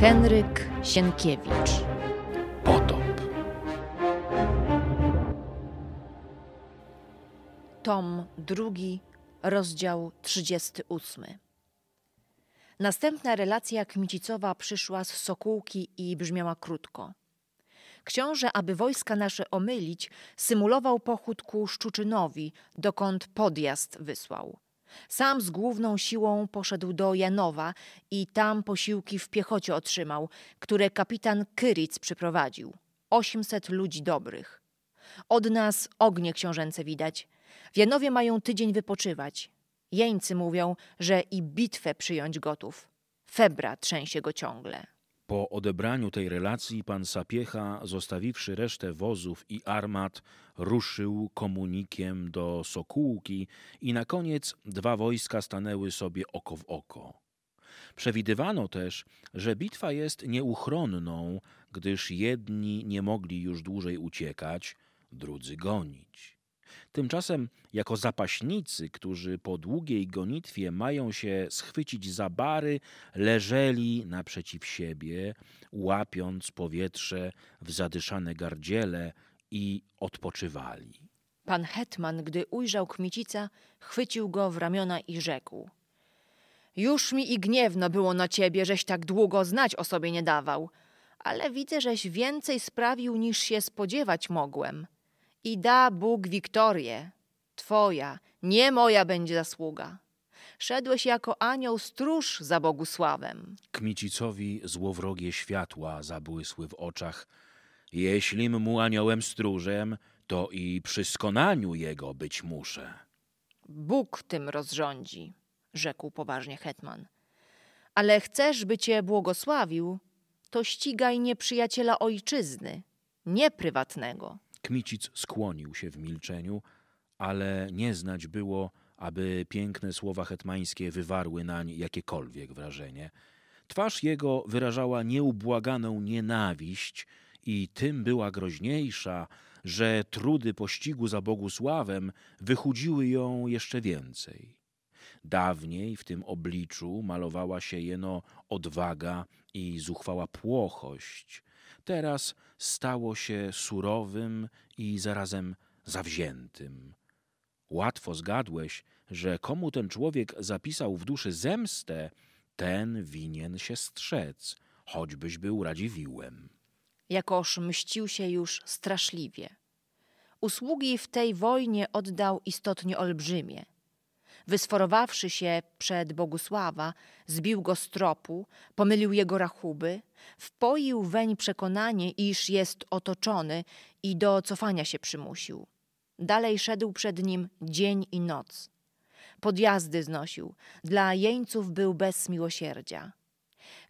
Henryk Sienkiewicz. Potop. Tom drugi, rozdział 38. Następna relacja Kmicicowa przyszła z Sokółki i brzmiała krótko. Książę, aby wojska nasze omylić, symulował pochód ku Szczuczynowi, dokąd podjazd wysłał. Sam z główną siłą poszedł do Janowa i tam posiłki w piechocie otrzymał, które kapitan Kyric przyprowadził. 800 ludzi dobrych. Od nas ognie książęce widać. W Janowie mają tydzień wypoczywać. Jeńcy mówią, że i bitwę przyjąć gotów. Febra trzęsie go ciągle. Po odebraniu tej relacji pan Sapiecha, zostawiwszy resztę wozów i armat, ruszył komunikiem do Sokółki i na koniec dwa wojska stanęły sobie oko w oko. Przewidywano też, że bitwa jest nieuchronną, gdyż jedni nie mogli już dłużej uciekać, drudzy gonić. Tymczasem, jako zapaśnicy, którzy po długiej gonitwie mają się schwycić za bary, leżeli naprzeciw siebie, łapiąc powietrze w zadyszane gardziele i odpoczywali. Pan Hetman, gdy ujrzał Kmicica, chwycił go w ramiona i rzekł: Już mi i gniewno było na ciebie, żeś tak długo znać o sobie nie dawał, ale widzę, żeś więcej sprawił niż się spodziewać mogłem. I da Bóg wiktorię. Twoja, nie moja będzie zasługa. Szedłeś jako anioł stróż za Bogusławem. Kmicicowi złowrogie światła zabłysły w oczach. Jeśli mu aniołem stróżem, to i przy skonaniu jego być muszę. Bóg tym rozrządzi, rzekł poważnie hetman. Ale chcesz, by cię błogosławił, to ścigaj nieprzyjaciela ojczyzny, nie prywatnego. Kmicic skłonił się w milczeniu, ale nie znać było, aby piękne słowa hetmańskie wywarły nań jakiekolwiek wrażenie. Twarz jego wyrażała nieubłaganą nienawiść i tym była groźniejsza, że trudy pościgu za Bogusławem wychudziły ją jeszcze więcej. Dawniej w tym obliczu malowała się jeno odwaga i zuchwała płochość, teraz stało się surowym i zarazem zawziętym. Łatwo zgadłeś, że komu ten człowiek zapisał w duszy zemstę, ten winien się strzec, choćbyś był radziwiłem. Jakoż mścił się już straszliwie. Usługi w tej wojnie oddał istotnie olbrzymie – Wysforowawszy się przed Bogusława, zbił go z tropu, pomylił jego rachuby, wpoił weń przekonanie, iż jest otoczony i do cofania się przymusił. Dalej szedł przed nim dzień i noc. Podjazdy znosił, dla jeńców był bez miłosierdzia.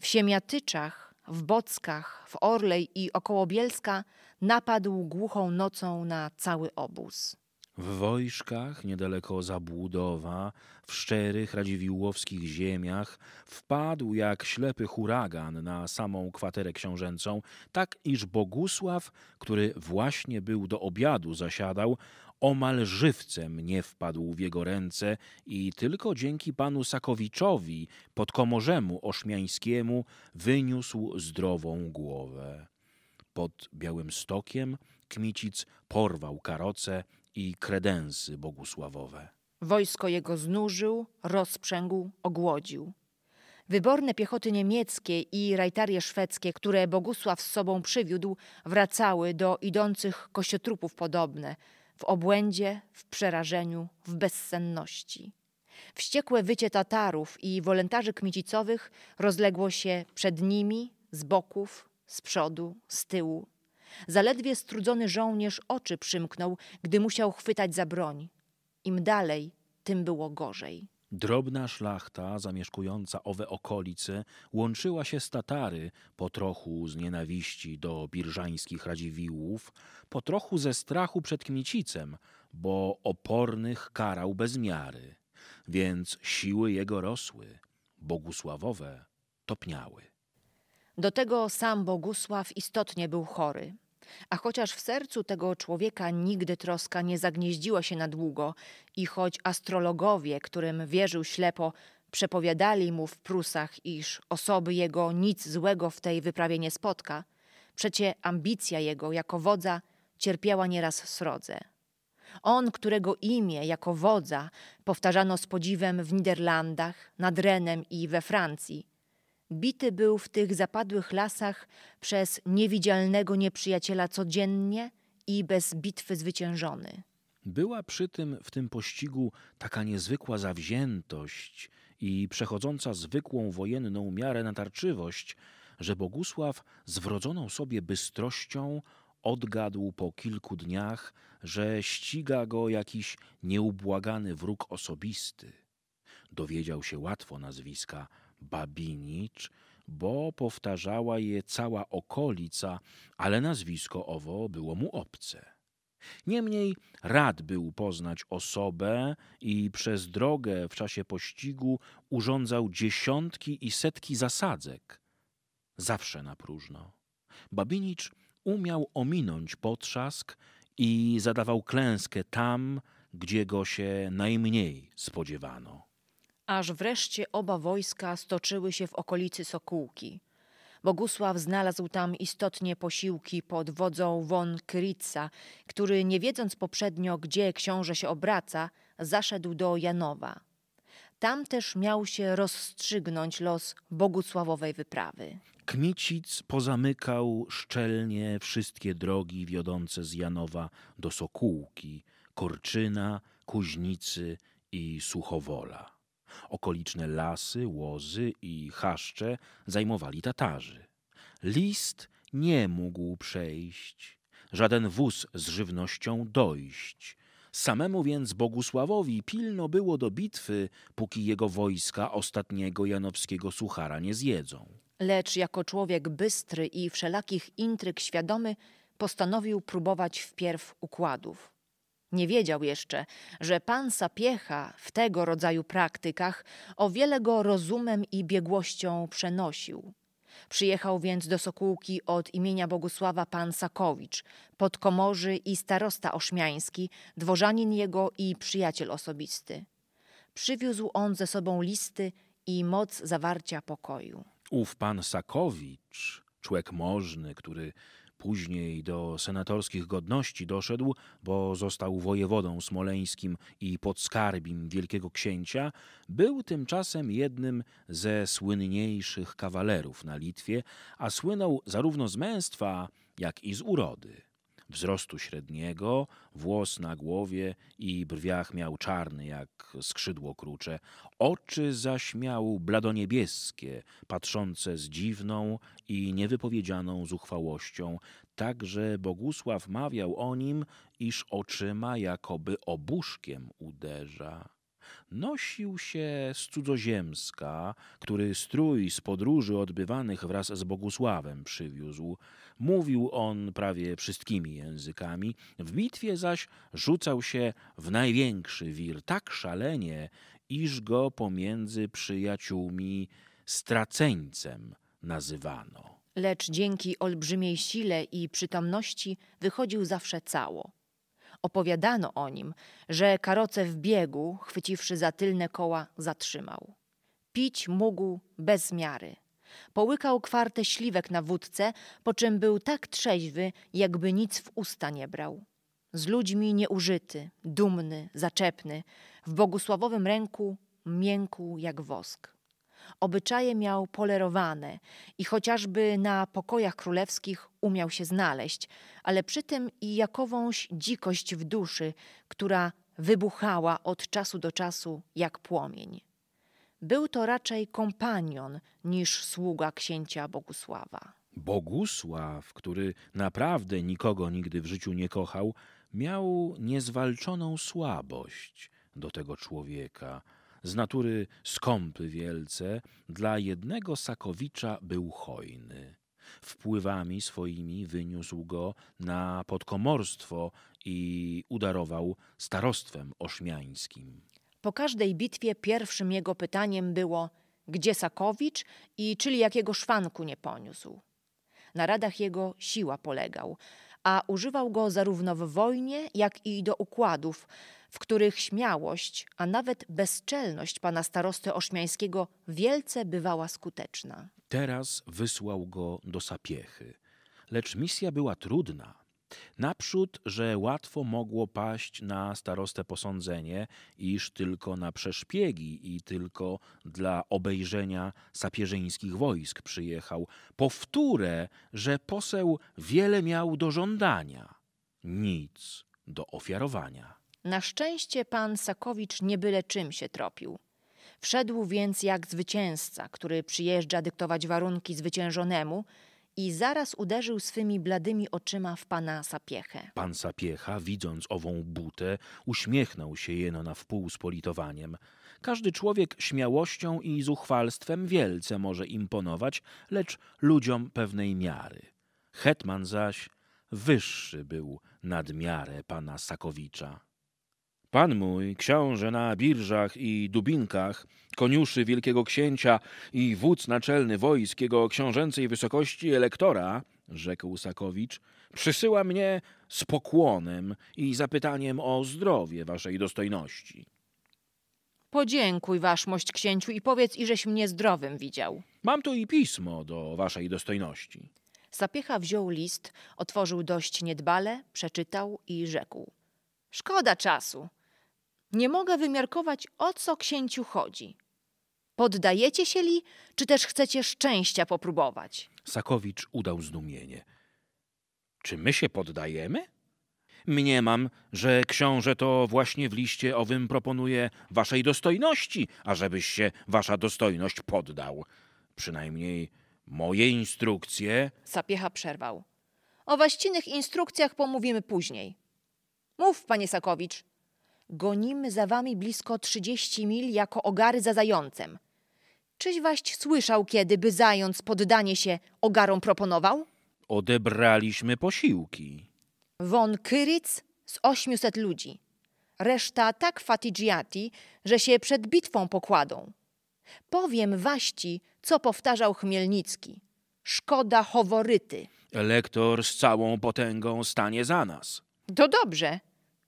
W Siemiatyczach, w Bockach, w Orlej i około Bielska napadł głuchą nocą na cały obóz. W Wojszkach, niedaleko Zabłudowa, w szczerych radziwiłłowskich ziemiach, wpadł jak ślepy huragan na samą kwaterę książęcą, tak iż Bogusław, który właśnie był do obiadu zasiadał, omal żywcem nie wpadł w jego ręce i tylko dzięki panu Sakowiczowi, podkomorzemu Ośmiańskiemu wyniósł zdrową głowę. Pod Białym Stokiem Kmicic porwał karoce, i kredensy bogusławowe. Wojsko jego znużył, rozprzęgł, ogłodził. Wyborne piechoty niemieckie i rajtarie szwedzkie, które Bogusław z sobą przywiódł, wracały do idących kościotrupów podobne, w obłędzie, w przerażeniu, w bezsenności. Wściekłe wycie Tatarów i wolentarzy kmicicowych rozległo się przed nimi, z boków, z przodu, z tyłu, Zaledwie strudzony żołnierz oczy przymknął, gdy musiał chwytać za broń. Im dalej, tym było gorzej. Drobna szlachta zamieszkująca owe okolice łączyła się z Tatary, po trochu z nienawiści do birżańskich radziwiłów, po trochu ze strachu przed Kmicicem, bo opornych karał bez miary. Więc siły jego rosły, bogusławowe topniały. Do tego sam Bogusław istotnie był chory. A chociaż w sercu tego człowieka nigdy troska nie zagnieździła się na długo i choć astrologowie, którym wierzył ślepo, przepowiadali mu w Prusach, iż osoby jego nic złego w tej wyprawie nie spotka, przecie ambicja jego jako wodza cierpiała nieraz srodze. On, którego imię jako wodza powtarzano z podziwem w Niderlandach, nad Renem i we Francji – Bity był w tych zapadłych lasach przez niewidzialnego nieprzyjaciela codziennie i bez bitwy zwyciężony. Była przy tym w tym pościgu taka niezwykła zawziętość i przechodząca zwykłą wojenną miarę natarczywość, że Bogusław z wrodzoną sobie bystrością odgadł po kilku dniach, że ściga go jakiś nieubłagany wróg osobisty. Dowiedział się łatwo nazwiska Babinicz, bo powtarzała je cała okolica, ale nazwisko owo było mu obce. Niemniej rad był poznać osobę i przez drogę w czasie pościgu urządzał dziesiątki i setki zasadzek. Zawsze na próżno. Babinicz umiał ominąć potrzask i zadawał klęskę tam, gdzie go się najmniej spodziewano aż wreszcie oba wojska stoczyły się w okolicy Sokółki. Bogusław znalazł tam istotnie posiłki pod wodzą von Kritza, który, nie wiedząc poprzednio, gdzie książę się obraca, zaszedł do Janowa. Tam też miał się rozstrzygnąć los Bogusławowej wyprawy. Kmicic pozamykał szczelnie wszystkie drogi wiodące z Janowa do Sokółki, Korczyna, Kuźnicy i Suchowola. Okoliczne lasy, łozy i chaszcze zajmowali Tatarzy. List nie mógł przejść, żaden wóz z żywnością dojść. Samemu więc Bogusławowi pilno było do bitwy, póki jego wojska ostatniego janowskiego suchara nie zjedzą. Lecz jako człowiek bystry i wszelakich intryg świadomy, postanowił próbować wpierw układów. Nie wiedział jeszcze, że pan Sapiecha w tego rodzaju praktykach o wiele go rozumem i biegłością przenosił. Przyjechał więc do Sokółki od imienia Bogusława pan Sakowicz, podkomorzy i starosta Ośmiański, dworzanin jego i przyjaciel osobisty. Przywiózł on ze sobą listy i moc zawarcia pokoju. Ów pan Sakowicz, człowiek możny, który Później do senatorskich godności doszedł, bo został wojewodą smoleńskim i podskarbim wielkiego księcia. Był tymczasem jednym ze słynniejszych kawalerów na Litwie, a słynął zarówno z męstwa, jak i z urody wzrostu średniego, włos na głowie i brwiach miał czarny jak skrzydło krucze, oczy zaś miał bladoniebieskie, patrzące z dziwną i niewypowiedzianą zuchwałością, tak że Bogusław mawiał o nim, iż oczyma jakoby obuszkiem uderza nosił się z cudzoziemska, który strój z podróży odbywanych wraz z Bogusławem przywiózł. Mówił on prawie wszystkimi językami, w bitwie zaś rzucał się w największy wir tak szalenie, iż go pomiędzy przyjaciółmi straceńcem nazywano. Lecz dzięki olbrzymiej sile i przytomności wychodził zawsze cało. Opowiadano o nim, że karoce w biegu, chwyciwszy za tylne koła, zatrzymał. Pić mógł bez miary – Połykał kwartę śliwek na wódce, po czym był tak trzeźwy, jakby nic w usta nie brał. Z ludźmi nieużyty, dumny, zaczepny, w bogusławowym ręku miękł jak wosk. Obyczaje miał polerowane i chociażby na pokojach królewskich umiał się znaleźć, ale przy tym i jakowąś dzikość w duszy, która wybuchała od czasu do czasu jak płomień. Był to raczej kompanion niż sługa księcia Bogusława. Bogusław, który naprawdę nikogo nigdy w życiu nie kochał, miał niezwalczoną słabość do tego człowieka. Z natury skąpy wielce, dla jednego Sakowicza był hojny. Wpływami swoimi wyniósł go na podkomorstwo i udarował starostwem ośmiańskim. Po każdej bitwie pierwszym jego pytaniem było, gdzie Sakowicz i czyli jakiego szwanku nie poniósł. Na radach jego siła polegał, a używał go zarówno w wojnie, jak i do układów, w których śmiałość, a nawet bezczelność pana starosty Ośmiańskiego wielce bywała skuteczna. Teraz wysłał go do Sapiechy. Lecz misja była trudna. Naprzód, że łatwo mogło paść na starostę posądzenie, iż tylko na przeszpiegi i tylko dla obejrzenia sapieżyńskich wojsk przyjechał. Powtórę, że poseł wiele miał do żądania, nic do ofiarowania. Na szczęście pan Sakowicz nie byle czym się tropił. Wszedł więc jak zwycięzca, który przyjeżdża dyktować warunki zwyciężonemu – i zaraz uderzył swymi bladymi oczyma w pana Sapiechę. Pan Sapiecha, widząc ową butę, uśmiechnął się jeno na wpół z politowaniem. Każdy człowiek śmiałością i zuchwalstwem wielce może imponować, lecz ludziom pewnej miary. Hetman zaś wyższy był nad miarę pana Sakowicza. Pan mój, książę na birżach i dubinkach, koniuszy wielkiego księcia i wódz naczelny wojsk jego książęcej wysokości elektora, rzekł Sakowicz, przysyła mnie z pokłonem i zapytaniem o zdrowie waszej dostojności. Podziękuj, waszmość księciu, i powiedz, iżeś mnie zdrowym widział. Mam tu i pismo do waszej dostojności. Sapiecha wziął list, otworzył dość niedbale, przeczytał i rzekł. Szkoda czasu. Nie mogę wymiarkować, o co księciu chodzi. Poddajecie się li, czy też chcecie szczęścia popróbować? Sakowicz udał zdumienie. Czy my się poddajemy? Mniemam, że książę to właśnie w liście owym proponuje waszej dostojności, ażebyś się wasza dostojność poddał. Przynajmniej moje instrukcje. Sapiecha przerwał. O właściwych instrukcjach pomówimy później. Mów, panie Sakowicz, Gonimy za wami blisko trzydzieści mil jako ogary za zającem. Czyś waść słyszał kiedy, by zając poddanie się ogarom proponował? Odebraliśmy posiłki. Won Kyryc z ośmiuset ludzi. Reszta tak fatigiati, że się przed bitwą pokładą. Powiem waści, co powtarzał Chmielnicki. Szkoda choworyty. Lektor z całą potęgą stanie za nas. To dobrze.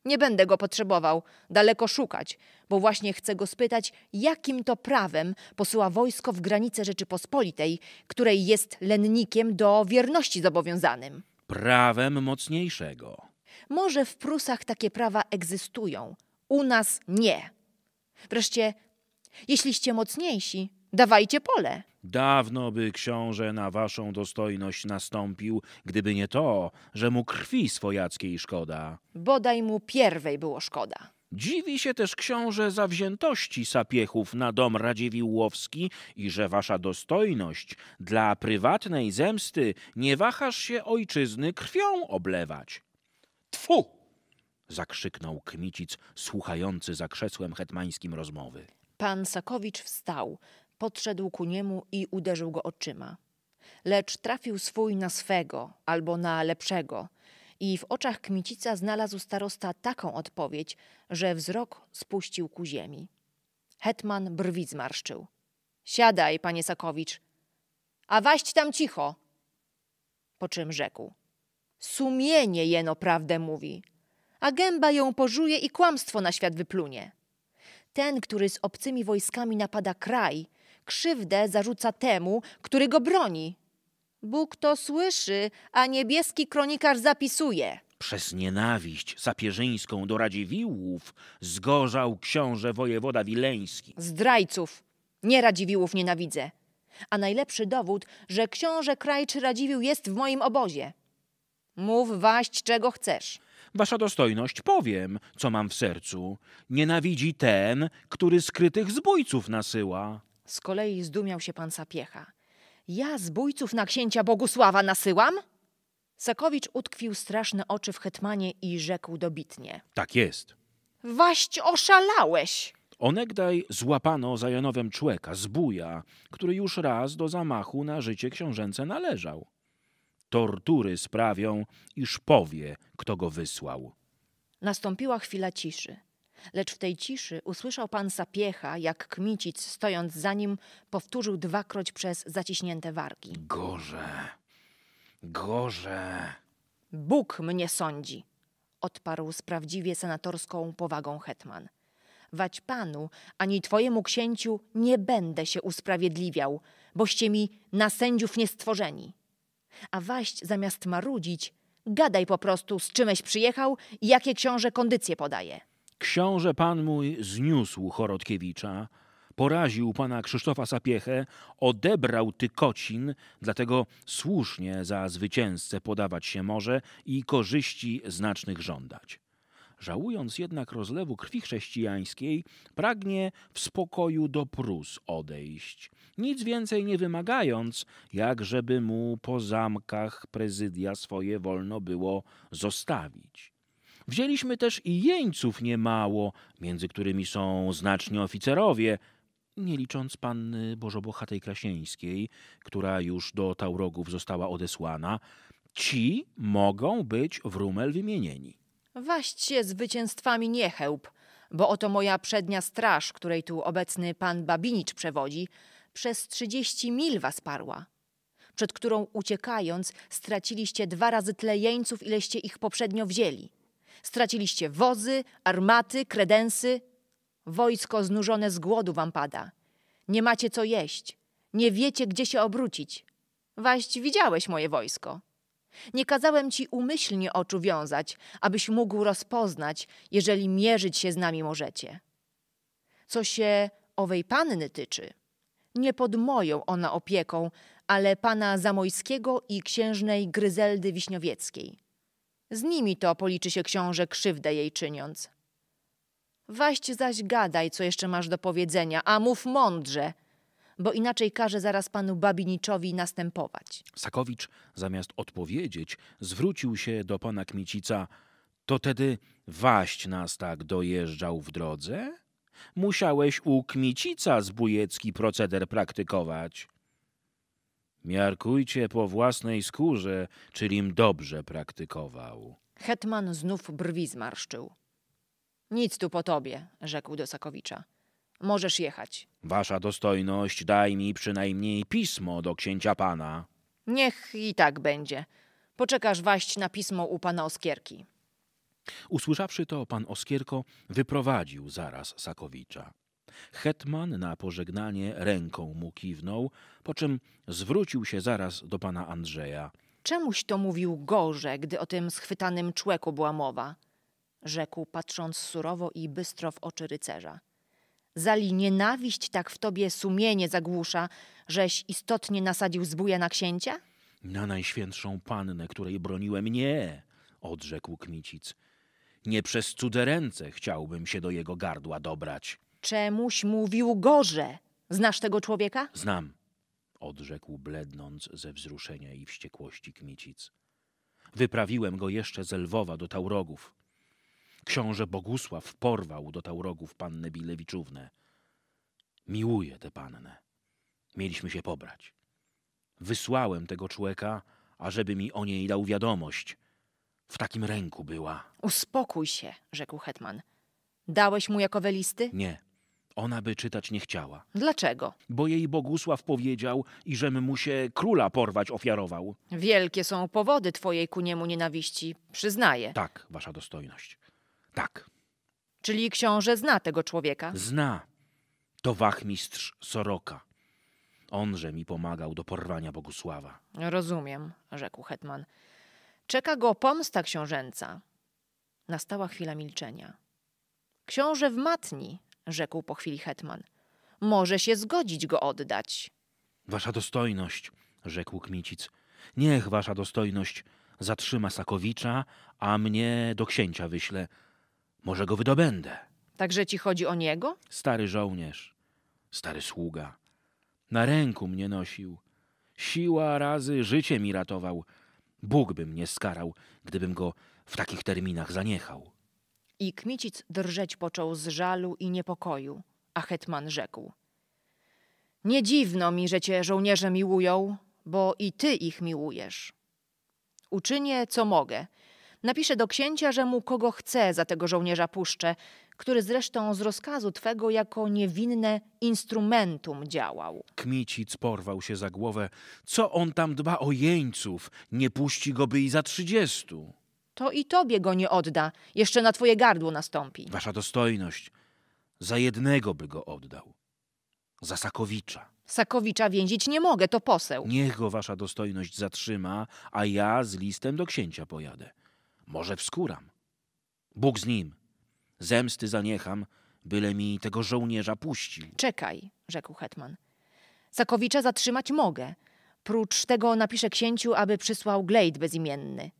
Nie będę go potrzebował daleko szukać, bo właśnie chcę go spytać, jakim to prawem posyła wojsko w granice Rzeczypospolitej, której jest lennikiem do wierności zobowiązanym. Prawem mocniejszego. Może w Prusach takie prawa egzystują, u nas nie. Wreszcie, jeśliście mocniejsi, dawajcie pole. Dawno by książę na waszą dostojność nastąpił, gdyby nie to, że mu krwi swojackiej szkoda. Bodaj mu pierwej było szkoda. Dziwi się też książę zawziętości sapiechów na dom Radziwiłłowski i że wasza dostojność dla prywatnej zemsty nie wahasz się ojczyzny krwią oblewać. Tfu! zakrzyknął Kmicic, słuchający za krzesłem hetmańskim rozmowy. Pan Sakowicz wstał, podszedł ku niemu i uderzył go oczyma. Lecz trafił swój na swego albo na lepszego i w oczach Kmicica znalazł starosta taką odpowiedź, że wzrok spuścił ku ziemi. Hetman brwi zmarszczył. Siadaj, panie Sakowicz. A waść tam cicho. Po czym rzekł. Sumienie jeno prawdę mówi, a gęba ją pożuje i kłamstwo na świat wyplunie. Ten, który z obcymi wojskami napada kraj krzywdę zarzuca temu, który go broni. Bóg to słyszy, a niebieski kronikarz zapisuje. Przez nienawiść sapieżyńską do Radziwiłłów zgorzał książę wojewoda wileński. Zdrajców! Nie Radziwiłłów nienawidzę. A najlepszy dowód, że książę Krajczy Radziwił jest w moim obozie. Mów waść czego chcesz. Wasza dostojność, powiem, co mam w sercu. Nienawidzi ten, który skrytych zbójców nasyła. Z kolei zdumiał się pan Sapiecha. Ja zbójców na księcia Bogusława nasyłam? Sakowicz utkwił straszne oczy w hetmanie i rzekł dobitnie. Tak jest. Waść oszalałeś! Onegdaj złapano za Janowem człeka, zbója, który już raz do zamachu na życie książęce należał. Tortury sprawią, iż powie, kto go wysłał. Nastąpiła chwila ciszy. Lecz w tej ciszy usłyszał pan Sapiecha, jak Kmicic, stojąc za nim, powtórzył dwakroć przez zaciśnięte wargi. Gorze, gorze. Bóg mnie sądzi, odparł z prawdziwie senatorską powagą hetman. Wać panu, ani twojemu księciu nie będę się usprawiedliwiał, boście mi na sędziów nie stworzeni. A waść zamiast marudzić, gadaj po prostu, z czymeś przyjechał i jakie książę kondycje podaje. Książę pan mój zniósł Chorodkiewicza, poraził pana Krzysztofa Sapiechę, odebrał Tykocin, dlatego słusznie za zwycięzcę podawać się może i korzyści znacznych żądać. Żałując jednak rozlewu krwi chrześcijańskiej, pragnie w spokoju do Prus odejść, nic więcej nie wymagając, jak żeby mu po zamkach prezydia swoje wolno było zostawić. Wzięliśmy też i jeńców niemało, między którymi są znaczni oficerowie, nie licząc panny Bożobochatej Krasieńskiej, która już do Taurogów została odesłana. Ci mogą być w Rumel wymienieni. Waść się zwycięstwami nie chełp, bo oto moja przednia straż, której tu obecny pan Babinicz przewodzi, przez trzydzieści mil was parła przed którą uciekając straciliście dwa razy tyle jeńców, ileście ich poprzednio wzięli. Straciliście wozy, armaty, kredensy. Wojsko znużone z głodu wam pada. Nie macie co jeść. Nie wiecie, gdzie się obrócić. Waść widziałeś moje wojsko. Nie kazałem ci umyślnie oczu wiązać, abyś mógł rozpoznać, jeżeli mierzyć się z nami możecie. Co się owej panny tyczy, nie pod moją ona opieką, ale pana Zamojskiego i księżnej Gryzeldy Wiśniowieckiej. Z nimi to policzy się książę krzywdę jej czyniąc. Waść zaś gadaj, co jeszcze masz do powiedzenia, a mów mądrze, bo inaczej każe zaraz panu Babiniczowi następować. Sakowicz zamiast odpowiedzieć, zwrócił się do pana Kmicica. To tedy waść nas tak dojeżdżał w drodze? Musiałeś u Kmicica zbójecki proceder praktykować. Miarkujcie po własnej skórze, czylim dobrze praktykował. Hetman znów brwi zmarszczył. Nic tu po tobie, rzekł do Sakowicza. Możesz jechać. Wasza dostojność, daj mi przynajmniej pismo do księcia pana. Niech i tak będzie. Poczekasz waść na pismo u pana Oskierki. Usłyszawszy to, pan Oskierko wyprowadził zaraz Sakowicza. Hetman na pożegnanie ręką mu kiwnął, po czym zwrócił się zaraz do pana Andrzeja. Czemuś to mówił gorze, gdy o tym schwytanym człeku była mowa? Rzekł, patrząc surowo i bystro w oczy rycerza. Zali nienawiść tak w tobie sumienie zagłusza, żeś istotnie nasadził zbója na księcia? Na najświętszą pannę, której broniłem, nie, odrzekł Kmicic. Nie przez cudze ręce chciałbym się do jego gardła dobrać. Czemuś mówił gorze. Znasz tego człowieka? Znam, odrzekł blednąc ze wzruszenia i wściekłości Kmicic. Wyprawiłem go jeszcze z Lwowa do Taurogów. Książę Bogusław porwał do Taurogów pannę Bilewiczównę. Miłuję tę pannę. Mieliśmy się pobrać. Wysłałem tego człowieka, ażeby mi o niej dał wiadomość. W takim ręku była. Uspokój się, rzekł hetman. Dałeś mu jakowe listy? Nie. Ona by czytać nie chciała. Dlaczego? Bo jej Bogusław powiedział, iżem mu się króla porwać ofiarował. Wielkie są powody twojej ku niemu nienawiści, przyznaję. Tak, wasza dostojność. Tak. Czyli książę zna tego człowieka? Zna. To wachmistrz Soroka. Onże mi pomagał do porwania Bogusława. Rozumiem, rzekł hetman. Czeka go pomsta książęca. Nastała chwila milczenia. Książę w matni rzekł po chwili hetman. Może się zgodzić go oddać. Wasza dostojność, rzekł Kmicic. Niech wasza dostojność zatrzyma Sakowicza, a mnie do księcia wyśle. Może go wydobędę. Także ci chodzi o niego? Stary żołnierz, stary sługa. Na ręku mnie nosił. Siła razy życie mi ratował. Bóg by mnie skarał, gdybym go w takich terminach zaniechał. I Kmicic drżeć począł z żalu i niepokoju, a hetman rzekł. Nie dziwno mi, że cię żołnierze miłują, bo i ty ich miłujesz. Uczynię, co mogę. Napiszę do księcia, że mu kogo chcę za tego żołnierza puszczę, który zresztą z rozkazu twego jako niewinne instrumentum działał. Kmicic porwał się za głowę. Co on tam dba o jeńców? Nie puści go by i za trzydziestu to i tobie go nie odda, jeszcze na twoje gardło nastąpi. Wasza dostojność, za jednego by go oddał. Za Sakowicza. Sakowicza więzić nie mogę, to poseł. Niech go wasza dostojność zatrzyma, a ja z listem do księcia pojadę. Może wskuram. Bóg z nim. Zemsty zaniecham, byle mi tego żołnierza puścił. Czekaj, rzekł hetman. Sakowicza zatrzymać mogę. Prócz tego napiszę księciu, aby przysłał glejt bezimienny.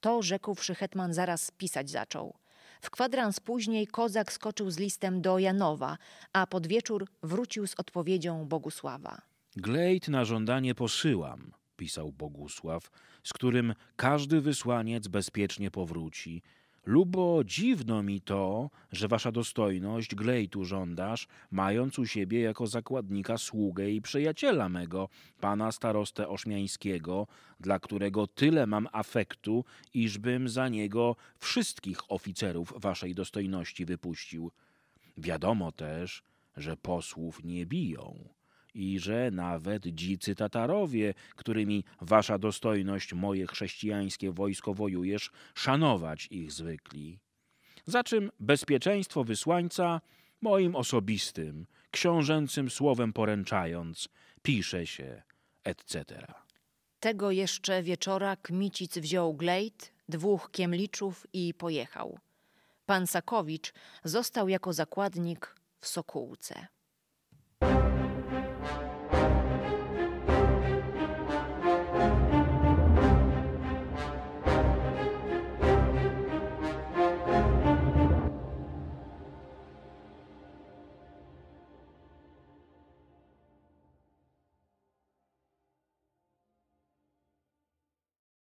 To, rzekłszy hetman, zaraz pisać zaczął. W kwadrans później kozak skoczył z listem do Janowa, a pod wieczór wrócił z odpowiedzią Bogusława. Glejt na żądanie posyłam, pisał Bogusław, z którym każdy wysłaniec bezpiecznie powróci Lubo dziwno mi to, że wasza dostojność glejtu żądasz, mając u siebie jako zakładnika sługę i przyjaciela mego, pana starostę Ośmiańskiego, dla którego tyle mam afektu, iżbym za niego wszystkich oficerów waszej dostojności wypuścił. Wiadomo też, że posłów nie biją i że nawet dzicy Tatarowie, którymi wasza dostojność moje chrześcijańskie wojsko wojujesz, szanować ich zwykli. Za czym bezpieczeństwo wysłańca moim osobistym, książęcym słowem poręczając, pisze się, etc. Tego jeszcze wieczora Kmicic wziął glejt, dwóch kiemliczów i pojechał. Pan Sakowicz został jako zakładnik w Sokółce.